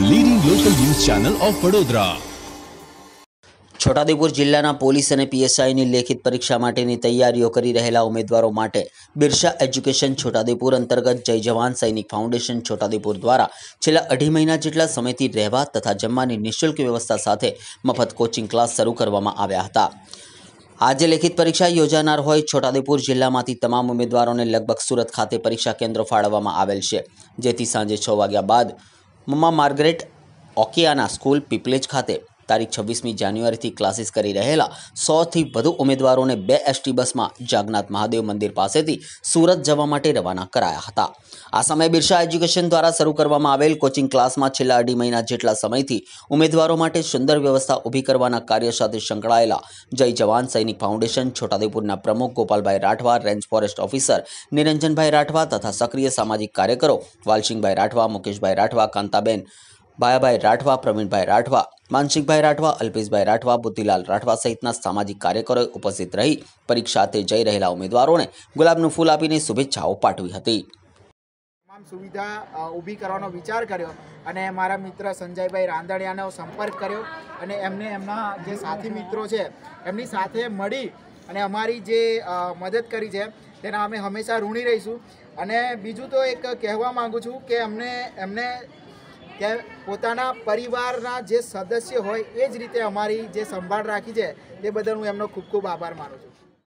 a leading local news channel of Vadodara Chhotaudepur જિલ્લાના police અને પીએસઆઈની લેખિત પરીક્ષા માટેની તૈયારીઓ કરી રહેલા ઉમેદવારો માટે બિરસા એજ્યુકેશન છોટાઉદેપુર અંતર્ગત જય જવાન સૈનિક ફાઉન્ડેશન છોટાઉદેપુર દ્વારા છેલ્લા અઢી મહિના જેટલા સમયથી રહેવા તથા જમવાની નિઃશુલ્ક વ્યવસ્થા સાથે મફત કોચિંગ ક્લાસ શરૂ કરવામાં આવ્યા હતા આજે લેખિત પરીક્ષા યોજાનાર હોય છોટાઉદેપુર જિલ્લામાંથી તમામ ઉમેદવારોને લગભગ સુરત ખાતે પરીક્ષા કેન્દ્રો ફાળવવામાં આવેલ છે જેથી સાંજે છ વાગ્યા બાદ મમ્મા માર્ગરેટ ઓકિયાના સ્કૂલ પીપલેજ ખાતે તારીખ છવ્વીસમી જાન્યુઆરીથી ક્લાસીસ કરી રહેલા સોથી વધુ ઉમેદવારોને બે એસટી બસમાં જાગનાથ મહાદેવ મંદિર પાસેથી સુરત જવા માટે રવાના કરાયા હતા આ સમયે બિરસા એજ્યુકેશન દ્વારા શરૂ કરવામાં આવેલ કોચિંગ ક્લાસમાં છેલ્લા અઢી મહિના જેટલા સમયથી ઉમેદવારો માટે સુંદર વ્યવસ્થા ઊભી કરવાના કાર્ય સાથે સંકળાયેલા જય જવાન સૈનિક ફાઉન્ડેશન છોટાદેપુરના પ્રમુખ Gopalbhai Rathwa range forest officer Niranjanbhai Rathwa તથા સક્રિય સામાજિક કાર્યકરો વાલસિંહભાઈ રાઠવા મુકેશભાઈ રાઠવા કાંતાબેન ભાયાભાઈ રાઠવા પ્રવીણભાઈ રાઠવા માનસિકભાઈ રાઠવા અલ્પેશભાઈ રાઠવા બુદ્ધિલાલ રાઠવા સહિતના સામાજિક કાર્યકરોએ ઉપસ્થિત રહી પરીક્ષાર્થે જઈ રહેલા ઉમેદવારોને ગુલાબનું ફૂલ આપીને શુભેચ્છાઓ પાઠવી હતી તમામ સુવિધા ઊભી કરવાનો વિચાર કર્યો અને મારા મિત્ર સંજયભાઈ રાંદડિયાનો સંપર્ક કર્યો અને એમને એમના જે સાથી મિત્રો છે એમની સાથે મળી અને અમારી જે મદદ કરી છે તેના અમે હંમેશા ઋણી રહીશું અને બીજું તો એક કહેવા માગું છું કે અમને એમને કે પોતાના પરિવારના જે સદસ્ય હોય એ જ રીતે અમારી જે સંભાળ રાખી છે તે બદલ હું એમનો ખૂબ ખૂબ આભાર માનું છું